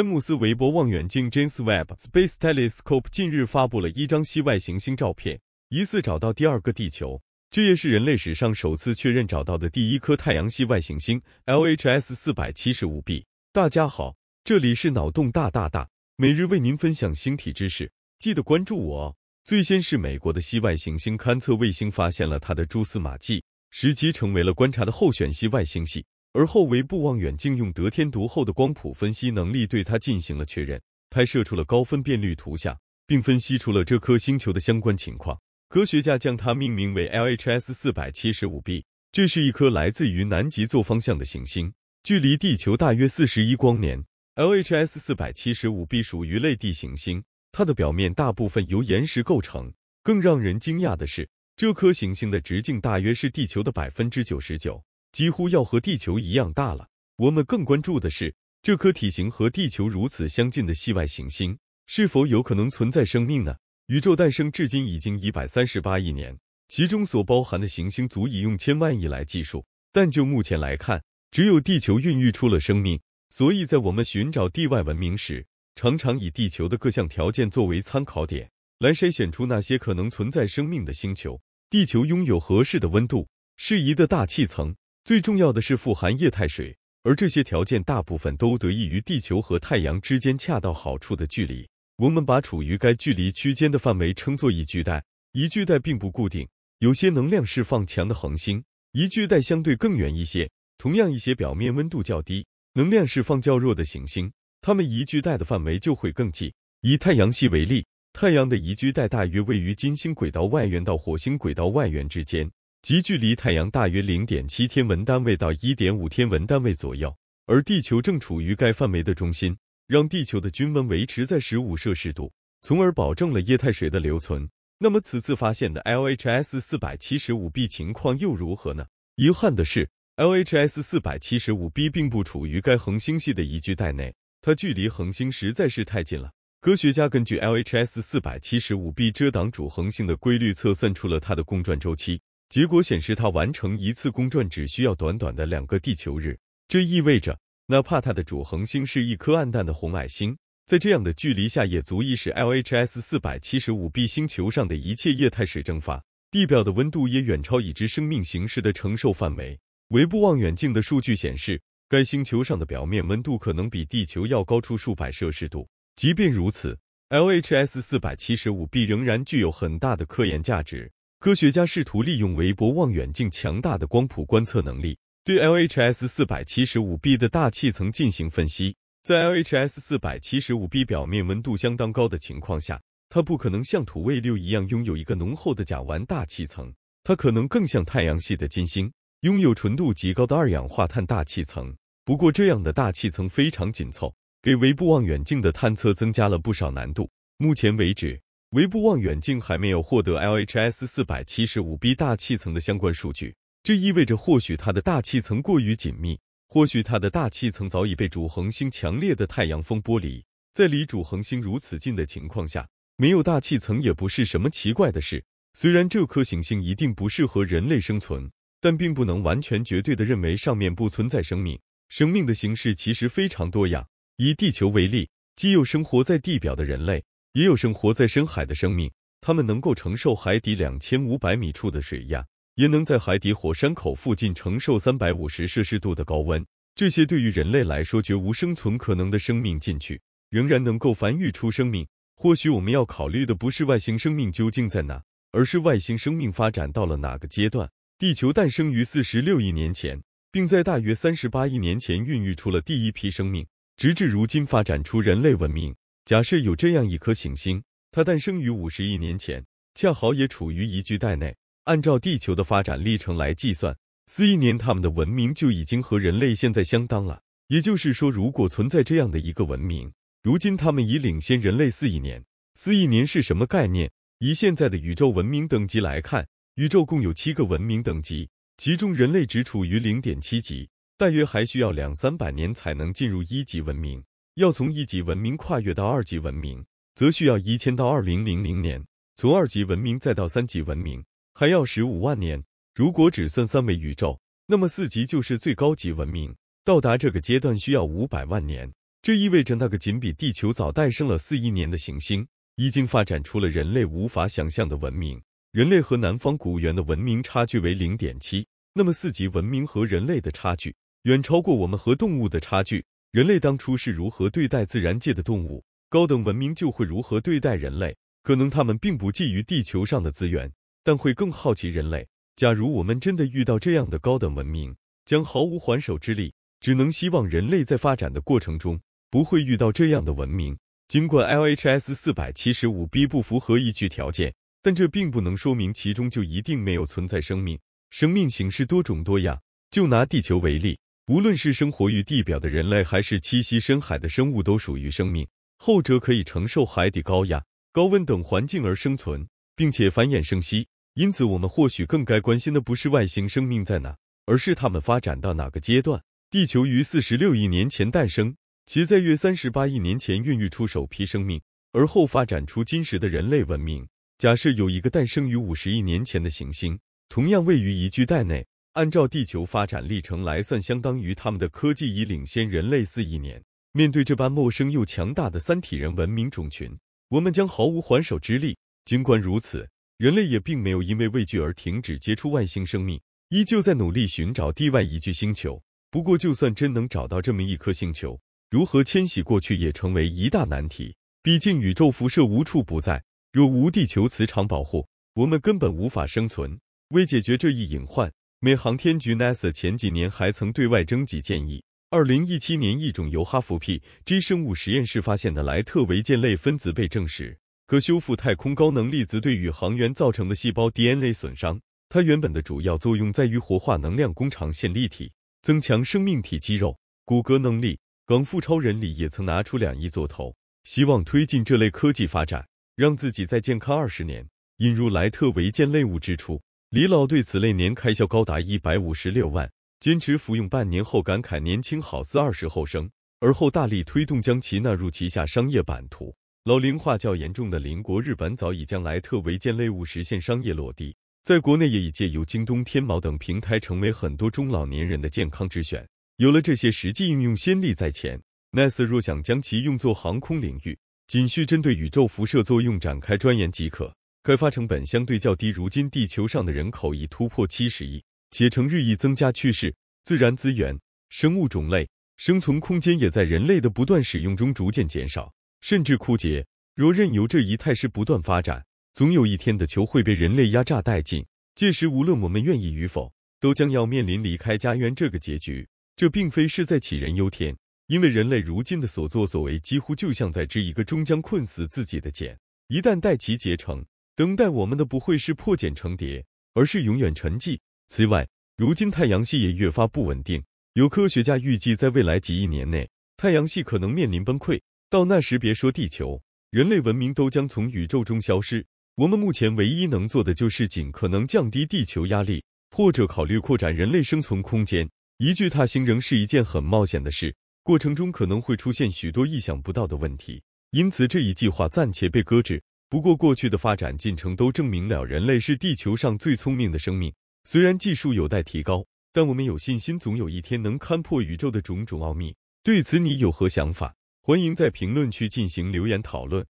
詹姆斯韦伯望远镜 （James Webb Space Telescope） 近日发布了一张系外行星照片，疑似找到第二个地球。这也是人类史上首次确认找到的第一颗太阳系外行星 （LHS 475b）。大家好，这里是脑洞大大大，每日为您分享星体知识，记得关注我哦。最先是美国的系外行星勘测卫星发现了它的蛛丝马迹，使其成为了观察的候选系外星系。而后，韦布望远镜用得天独厚的光谱分析能力对它进行了确认，拍摄出了高分辨率图像，并分析出了这颗星球的相关情况。科学家将它命名为 LHS 475b，这是一颗来自于南极座方向的行星，距离地球大约四十一光年。LHS 475b 属于类地行星，它的表面大部分由岩石构成。更让人惊讶的是，这颗行星的直径大约是地球的百分之九十九。几乎要和地球一样大了。我们更关注的是，这颗体型和地球如此相近的系外行星，是否有可能存在生命呢？宇宙诞生至今已经一百三十八亿年，其中所包含的行星足以用千万亿来计数。但就目前来看，只有地球孕育出了生命，所以在我们寻找地外文明时，常常以地球的各项条件作为参考点，来筛选出那些可能存在生命的星球。地球拥有合适的温度、适宜的大气层。最重要的是富含液态水，而这些条件大部分都得益于地球和太阳之间恰到好处的距离。我们把处于该距离区间的范围称作宜居带。宜居带并不固定，有些能量释放强的恒星，宜居带相对更远一些；同样，一些表面温度较低、能量释放较弱的行星，它们宜居带的范围就会更近。以太阳系为例，太阳的宜居带大约位于金星轨道外缘到火星轨道外缘之间。即距离太阳大约零点七天文单位到一点五天文单位左右，而地球正处于该范围的中心，让地球的均温维持在十五摄氏度，从而保证了液态水的留存。那么此次发现的 LHS 四百七十五 b 情况又如何呢？遗憾的是，LHS 四百七十五 b 并不处于该恒星系的宜居带内，它距离恒星实在是太近了。科学家根据 LHS 四百七十五 b 遮挡主恒星的规律，测算出了它的公转周期。结果显示，它完成一次公转只需要短短的两个地球日，这意味着，哪怕它的主恒星是一颗暗淡的红矮星，在这样的距离下，也足以使 LHS 475b 星球上的一切液态水蒸发，地表的温度也远超已知生命形式的承受范围。围布望远镜的数据显示，该星球上的表面温度可能比地球要高出数百摄氏度。即便如此，LHS 475b 仍然具有很大的科研价值。科学家试图利用韦伯望远镜强大的光谱观测能力，对 LHS 四百七十五 b 的大气层进行分析。在 LHS 四百七十五 b 表面温度相当高的情况下，它不可能像土卫六一样拥有一个浓厚的甲烷大气层。它可能更像太阳系的金星，拥有纯度极高的二氧化碳大气层。不过，这样的大气层非常紧凑，给韦伯望远镜的探测增加了不少难度。目前为止。韦布望远镜还没有获得 LHS 四百七十五 b 大气层的相关数据，这意味着或许它的大气层过于紧密，或许它的大气层早已被主恒星强烈的太阳风剥离。在离主恒星如此近的情况下，没有大气层也不是什么奇怪的事。虽然这颗行星一定不适合人类生存，但并不能完全绝对的认为上面不存在生命。生命的形式其实非常多样。以地球为例，既有生活在地表的人类。也有生活在深海的生命，它们能够承受海底两千五百米处的水压，也能在海底火山口附近承受三百五十摄氏度的高温。这些对于人类来说绝无生存可能的生命进去，仍然能够繁育出生命。或许我们要考虑的不是外星生命究竟在哪，而是外星生命发展到了哪个阶段。地球诞生于四十六亿年前，并在大约三十八亿年前孕育出了第一批生命，直至如今发展出人类文明。假设有这样一颗行星，它诞生于五十亿年前，恰好也处于宜居带内。按照地球的发展历程来计算，四亿年他们的文明就已经和人类现在相当了。也就是说，如果存在这样的一个文明，如今他们已领先人类四亿年。四亿年是什么概念？以现在的宇宙文明等级来看，宇宙共有七个文明等级，其中人类只处于零点七级，大约还需要两三百年才能进入一级文明。要从一级文明跨越到二级文明，则需要一千到二零零零年；从二级文明再到三级文明，还要十五万年。如果只算三维宇宙，那么四级就是最高级文明，到达这个阶段需要五百万年。这意味着，那个仅比地球早诞生了四亿年的行星，已经发展出了人类无法想象的文明。人类和南方古猿的文明差距为零点七，那么四级文明和人类的差距，远超过我们和动物的差距。人类当初是如何对待自然界的动物，高等文明就会如何对待人类。可能他们并不觊觎地球上的资源，但会更好奇人类。假如我们真的遇到这样的高等文明，将毫无还手之力，只能希望人类在发展的过程中不会遇到这样的文明。尽管 LHS 四百七十五 b 不符合依据条件，但这并不能说明其中就一定没有存在生命。生命形式多种多样，就拿地球为例。无论是生活于地表的人类，还是栖息深海的生物，都属于生命。后者可以承受海底高压、高温等环境而生存，并且繁衍生息。因此，我们或许更该关心的不是外星生命在哪，而是它们发展到哪个阶段。地球于四十六亿年前诞生，其在约三十八亿年前孕育出首批生命，而后发展出今时的人类文明。假设有一个诞生于五十亿年前的行星，同样位于宜居带内。按照地球发展历程来算，相当于他们的科技已领先人类四亿年。面对这般陌生又强大的三体人文明种群，我们将毫无还手之力。尽管如此，人类也并没有因为畏惧而停止接触外星生命，依旧在努力寻找地外宜居星球。不过，就算真能找到这么一颗星球，如何迁徙过去也成为一大难题。毕竟，宇宙辐射无处不在，若无地球磁场保护，我们根本无法生存。为解决这一隐患，美航天局 NASA 前几年还曾对外征集建议。二零一七年，一种由哈佛 P.G 生物实验室发现的莱特维健类分子被证实可修复太空高能粒子对宇航员造成的细胞 DNA 损伤。它原本的主要作用在于活化能量工厂线粒体，增强生命体肌肉骨骼能力。港富超人里也曾拿出两亿做头，希望推进这类科技发展，让自己再健康二十年。引入莱特维健类物之初。李老对此类年开销高达一百五十六万，坚持服用半年后感慨年轻好似二十后生，而后大力推动将其纳入旗下商业版图。老龄化较严重的邻国日本早已将莱特维健类物实现商业落地，在国内也已借由京东、天猫等平台成为很多中老年人的健康之选。有了这些实际应用先例在前，n a s a 若想将其用作航空领域，仅需针对宇宙辐射作用展开钻研即可。开发成本相对较低。如今地球上的人口已突破七十亿，且呈日益增加趋势。自然资源、生物种类、生存空间也在人类的不断使用中逐渐减少，甚至枯竭。若任由这一态势不断发展，总有一天的球会被人类压榨殆尽。届时，无论我们愿意与否，都将要面临离开家园这个结局。这并非是在杞人忧天，因为人类如今的所作所为几乎就像在织一个终将困死自己的茧，一旦待其结成。等待我们的不会是破茧成蝶，而是永远沉寂。此外，如今太阳系也越发不稳定。有科学家预计，在未来几亿年内，太阳系可能面临崩溃。到那时，别说地球，人类文明都将从宇宙中消失。我们目前唯一能做的就是尽可能降低地球压力，或者考虑扩展人类生存空间。移居他星仍是一件很冒险的事，过程中可能会出现许多意想不到的问题。因此，这一计划暂且被搁置。不过，过去的发展进程都证明了人类是地球上最聪明的生命。虽然技术有待提高，但我们有信心，总有一天能勘破宇宙的种种奥秘。对此，你有何想法？欢迎在评论区进行留言讨论。